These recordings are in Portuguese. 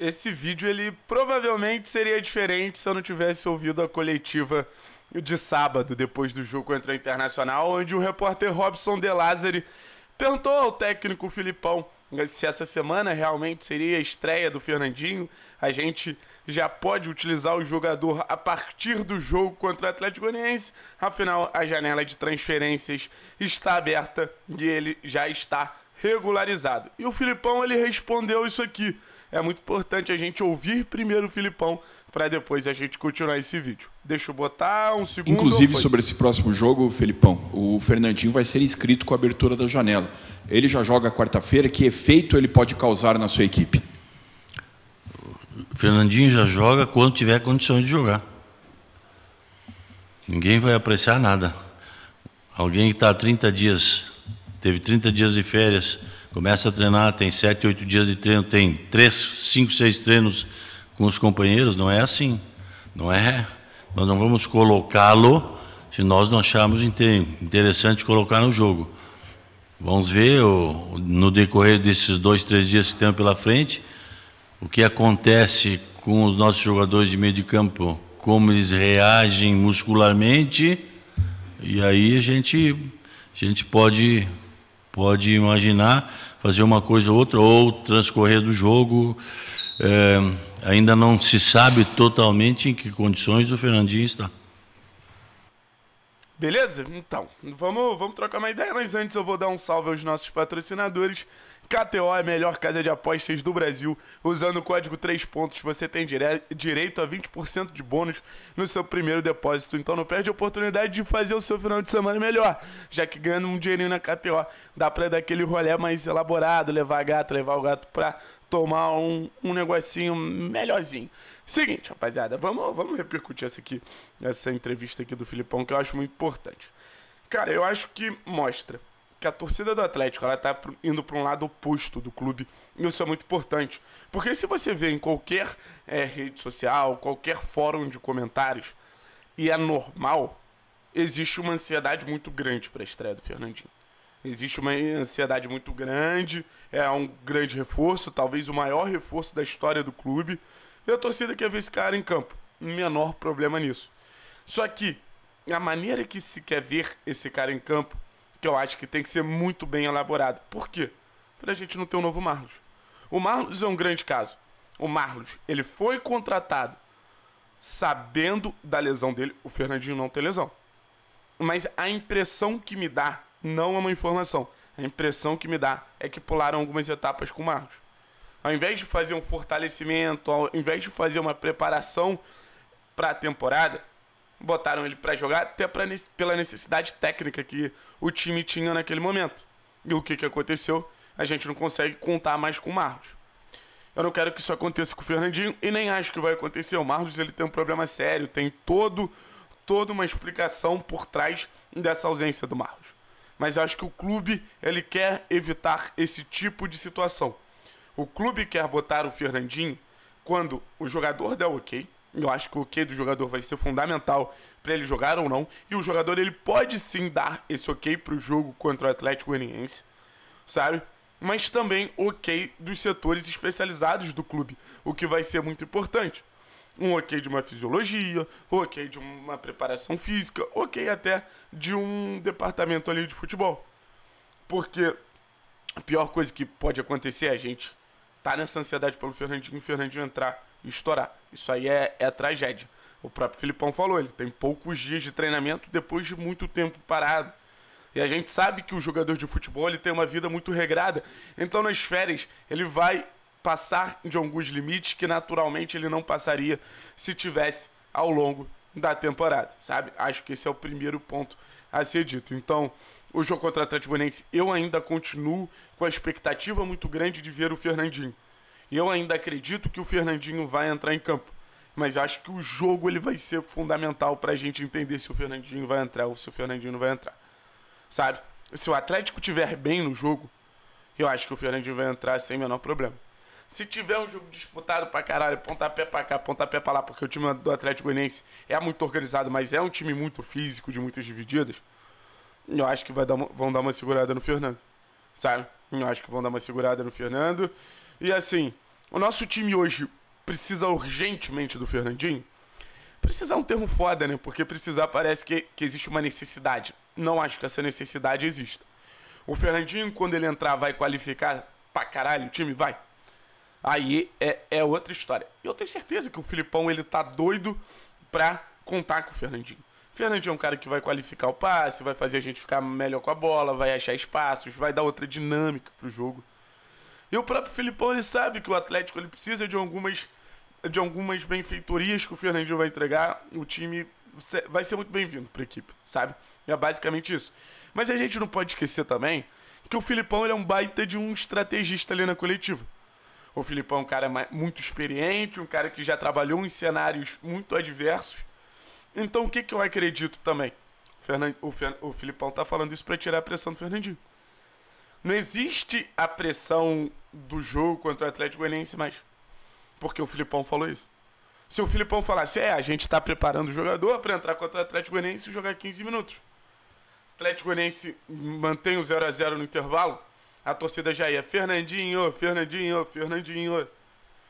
esse vídeo ele provavelmente seria diferente se eu não tivesse ouvido a coletiva de sábado, depois do jogo contra o Internacional, onde o repórter Robson De Lazari perguntou ao técnico Filipão se essa semana realmente seria a estreia do Fernandinho. A gente já pode utilizar o jogador a partir do jogo contra o Atlético Goianiense. Afinal, a janela de transferências está aberta e ele já está regularizado. E o Filipão ele respondeu isso aqui é muito importante a gente ouvir primeiro o Filipão para depois a gente continuar esse vídeo. Deixa eu botar um segundo. Inclusive, sobre esse próximo jogo, Felipão, o Fernandinho vai ser inscrito com a abertura da janela. Ele já joga quarta-feira. Que efeito ele pode causar na sua equipe? O Fernandinho já joga quando tiver condições de jogar. Ninguém vai apreciar nada. Alguém que está 30 dias, teve 30 dias de férias começa a treinar, tem sete, oito dias de treino, tem três, cinco, seis treinos com os companheiros, não é assim. Não é. Nós não vamos colocá-lo se nós não acharmos interessante colocar no jogo. Vamos ver no decorrer desses dois, três dias que temos pela frente, o que acontece com os nossos jogadores de meio de campo, como eles reagem muscularmente, e aí a gente, a gente pode pode imaginar fazer uma coisa ou outra, ou transcorrer do jogo. É, ainda não se sabe totalmente em que condições o Fernandinho está. Beleza? Então, vamos, vamos trocar uma ideia, mas antes eu vou dar um salve aos nossos patrocinadores KTO é a melhor casa de apostas do Brasil. Usando o código 3 pontos, você tem dire... direito a 20% de bônus no seu primeiro depósito. Então não perde a oportunidade de fazer o seu final de semana melhor, já que ganhando um dinheirinho na KTO, dá pra dar aquele rolê mais elaborado, levar gato, levar o gato pra tomar um, um negocinho melhorzinho. Seguinte, rapaziada, vamos, vamos repercutir essa aqui, essa entrevista aqui do Filipão, que eu acho muito importante. Cara, eu acho que mostra que a torcida do Atlético ela tá indo para um lado oposto do clube. Isso é muito importante. Porque se você vê em qualquer é, rede social, qualquer fórum de comentários, e é normal, existe uma ansiedade muito grande para a estreia do Fernandinho. Existe uma ansiedade muito grande, é um grande reforço, talvez o maior reforço da história do clube. E a torcida quer ver esse cara em campo. Menor problema nisso. Só que a maneira que se quer ver esse cara em campo que eu acho que tem que ser muito bem elaborado. Por quê? Pra gente não ter um novo Marlos. O Marlos é um grande caso. O Marlos, ele foi contratado sabendo da lesão dele, o Fernandinho não tem lesão. Mas a impressão que me dá não é uma informação. A impressão que me dá é que pularam algumas etapas com o Marlos. Ao invés de fazer um fortalecimento, ao invés de fazer uma preparação para a temporada, botaram ele para jogar até pra, pela necessidade técnica que o time tinha naquele momento. E o que, que aconteceu? A gente não consegue contar mais com o Marlos. Eu não quero que isso aconteça com o Fernandinho e nem acho que vai acontecer. O Marlos ele tem um problema sério, tem todo toda uma explicação por trás dessa ausência do Marlos. Mas eu acho que o clube ele quer evitar esse tipo de situação. O clube quer botar o Fernandinho quando o jogador der ok, eu acho que o ok do jogador vai ser fundamental para ele jogar ou não. E o jogador ele pode sim dar esse ok para o jogo contra o Atlético Goianiense, sabe? Mas também ok dos setores especializados do clube, o que vai ser muito importante. Um ok de uma fisiologia, ok de uma preparação física, ok até de um departamento ali de futebol. Porque a pior coisa que pode acontecer é a gente tá nessa ansiedade pelo Fernandinho, o Fernandinho entrar estourar. Isso aí é, é tragédia. O próprio Filipão falou, ele tem poucos dias de treinamento depois de muito tempo parado. E a gente sabe que o jogador de futebol ele tem uma vida muito regrada. Então nas férias ele vai passar de alguns limites que naturalmente ele não passaria se tivesse ao longo da temporada, sabe? Acho que esse é o primeiro ponto a ser dito. Então, o jogo contra o Atlético eu ainda continuo com a expectativa muito grande de ver o Fernandinho. Eu ainda acredito que o Fernandinho vai entrar em campo. Mas acho que o jogo ele vai ser fundamental para a gente entender se o Fernandinho vai entrar ou se o Fernandinho não vai entrar. Sabe? Se o Atlético tiver bem no jogo, eu acho que o Fernandinho vai entrar sem menor problema. Se tiver um jogo disputado pra caralho, pontapé pra cá, pontapé pra lá, porque o time do Atlético Goianiense é muito organizado, mas é um time muito físico, de muitas divididas, eu acho que vai dar uma, vão dar uma segurada no Fernando, sabe? Eu acho que vão dar uma segurada no Fernando. E assim, o nosso time hoje precisa urgentemente do Fernandinho. Precisar é um termo foda, né? Porque precisar parece que, que existe uma necessidade. Não acho que essa necessidade exista. O Fernandinho, quando ele entrar, vai qualificar pra caralho o time? Vai. Aí é, é outra história. eu tenho certeza que o Filipão, ele tá doido pra contar com o Fernandinho. O Fernandinho é um cara que vai qualificar o passe, vai fazer a gente ficar melhor com a bola, vai achar espaços, vai dar outra dinâmica pro jogo. E o próprio Filipão ele sabe que o Atlético ele precisa de algumas de algumas benfeitorias que o Fernandinho vai entregar, o time vai ser muito bem-vindo para a equipe, sabe? É basicamente isso. Mas a gente não pode esquecer também que o Filipão ele é um baita de um estrategista ali na coletiva. O Filipão é um cara muito experiente, um cara que já trabalhou em cenários muito adversos. Então o que, que eu acredito também? O, o Filipão tá falando isso para tirar a pressão do Fernandinho. Não existe a pressão do jogo contra o Atlético Goianiense mas Porque o Filipão falou isso. Se o Filipão falasse, é, a gente está preparando o jogador para entrar contra o Atlético Goianiense e jogar 15 minutos. O Atlético Goianiense mantém o 0 a 0 no intervalo, a torcida já ia Fernandinho, Fernandinho, Fernandinho,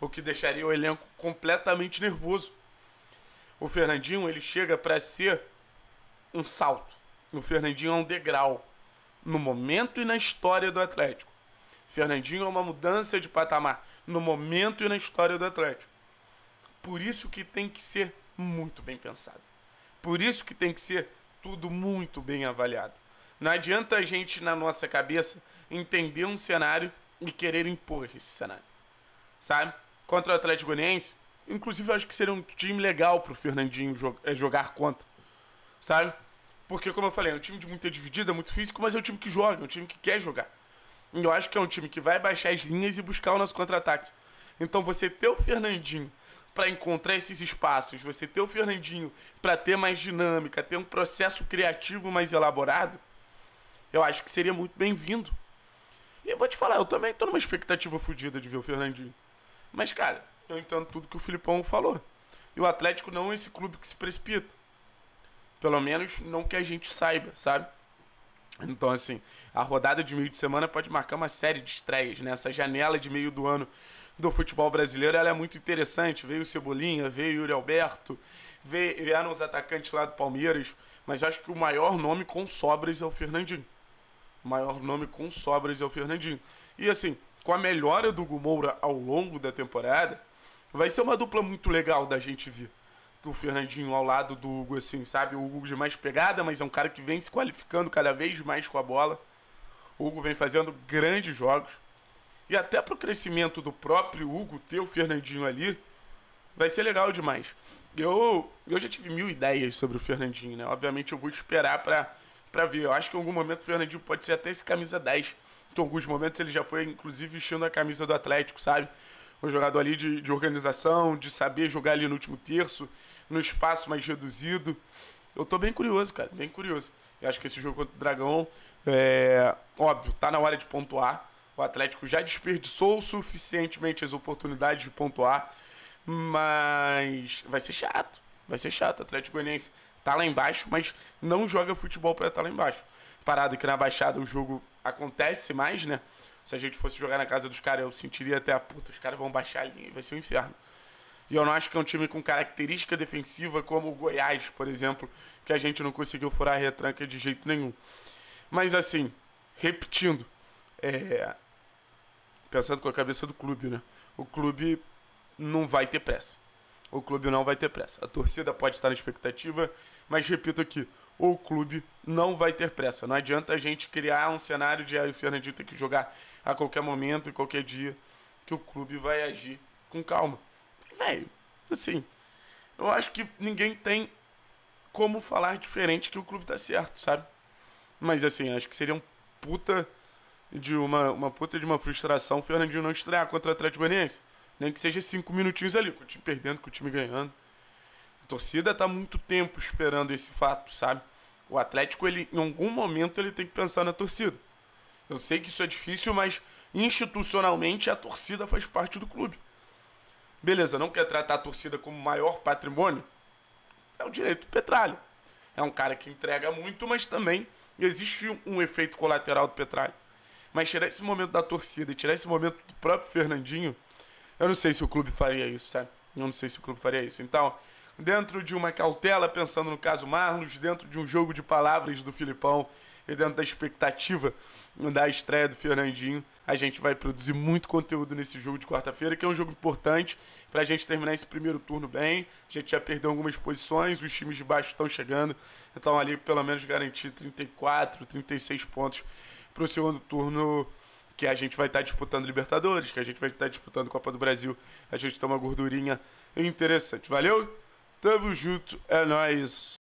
o que deixaria o elenco completamente nervoso. O Fernandinho, ele chega para ser um salto. O Fernandinho é um degrau no momento e na história do Atlético. Fernandinho é uma mudança de patamar no momento e na história do Atlético. Por isso que tem que ser muito bem pensado. Por isso que tem que ser tudo muito bem avaliado. Não adianta a gente, na nossa cabeça, entender um cenário e querer impor esse cenário. Sabe? Contra o Atlético Goianiense, inclusive eu acho que seria um time legal pro Fernandinho eh, jogar contra. Sabe? Porque, como eu falei, é um time de muita dividida, muito físico, mas é um time que joga, é um time que quer jogar. E eu acho que é um time que vai baixar as linhas e buscar o nosso contra-ataque. Então, você ter o Fernandinho para encontrar esses espaços, você ter o Fernandinho para ter mais dinâmica, ter um processo criativo mais elaborado, eu acho que seria muito bem-vindo. E eu vou te falar, eu também tô numa expectativa fodida de ver o Fernandinho. Mas, cara, eu entendo tudo que o Filipão falou. E o Atlético não é esse clube que se precipita. Pelo menos não que a gente saiba, sabe? Então, assim, a rodada de meio de semana pode marcar uma série de estreias, né? Essa janela de meio do ano do futebol brasileiro ela é muito interessante. Veio o Cebolinha, veio o Yuri Alberto, veio, vieram os atacantes lá do Palmeiras, mas acho que o maior nome com sobras é o Fernandinho. O maior nome com sobras é o Fernandinho. E assim, com a melhora do Gumoura ao longo da temporada, vai ser uma dupla muito legal da gente ver do Fernandinho ao lado do Hugo, assim, sabe? O Hugo de mais pegada, mas é um cara que vem se qualificando cada vez mais com a bola. O Hugo vem fazendo grandes jogos. E até pro crescimento do próprio Hugo ter o Fernandinho ali, vai ser legal demais. Eu, eu já tive mil ideias sobre o Fernandinho, né? Obviamente eu vou esperar pra, pra ver. Eu acho que em algum momento o Fernandinho pode ser até esse camisa 10. Em alguns momentos ele já foi, inclusive, vestindo a camisa do Atlético, sabe? um jogador ali de, de organização, de saber jogar ali no último terço, no espaço mais reduzido. Eu tô bem curioso, cara, bem curioso. Eu acho que esse jogo contra o Dragão, é, óbvio, tá na hora de pontuar. O Atlético já desperdiçou suficientemente as oportunidades de pontuar, mas vai ser chato. Vai ser chato. O Atlético Goianiense tá lá embaixo, mas não joga futebol para estar tá lá embaixo. Parado que na Baixada o jogo acontece mais, né? Se a gente fosse jogar na casa dos caras, eu sentiria até a puta, os caras vão baixar a linha, vai ser um inferno. E eu não acho que é um time com característica defensiva como o Goiás, por exemplo, que a gente não conseguiu furar a retranca de jeito nenhum. Mas assim, repetindo, é... pensando com a cabeça do clube, né? O clube não vai ter pressa. O clube não vai ter pressa. A torcida pode estar na expectativa, mas repito aqui, o clube não vai ter pressa. Não adianta a gente criar um cenário de ah, o Fernandinho ter que jogar a qualquer momento e qualquer dia, que o clube vai agir com calma. Velho, assim, eu acho que ninguém tem como falar diferente que o clube tá certo, sabe? Mas assim, acho que seria um puta de uma, uma puta de uma frustração o Fernandinho não estrear contra o Atlético Goianiense. Nem que seja cinco minutinhos ali, com o time perdendo, com o time ganhando. A torcida tá muito tempo esperando esse fato, sabe? O Atlético, ele, em algum momento, ele tem que pensar na torcida. Eu sei que isso é difícil, mas institucionalmente a torcida faz parte do clube. Beleza, não quer tratar a torcida como maior patrimônio? É o direito do Petralho. É um cara que entrega muito, mas também existe um efeito colateral do Petralho. Mas tirar esse momento da torcida e tirar esse momento do próprio Fernandinho, eu não sei se o clube faria isso, sabe? Eu não sei se o clube faria isso. Então, dentro de uma cautela, pensando no caso Marlos, dentro de um jogo de palavras do Filipão e dentro da expectativa da estreia do Fernandinho, a gente vai produzir muito conteúdo nesse jogo de quarta-feira, que é um jogo importante para a gente terminar esse primeiro turno bem. A gente já perdeu algumas posições, os times de baixo estão chegando, então ali pelo menos garantir 34, 36 pontos para o segundo turno que a gente vai estar tá disputando Libertadores, que a gente vai estar tá disputando Copa do Brasil. A gente tem uma gordurinha interessante. Valeu? Tamo junto, é nóis.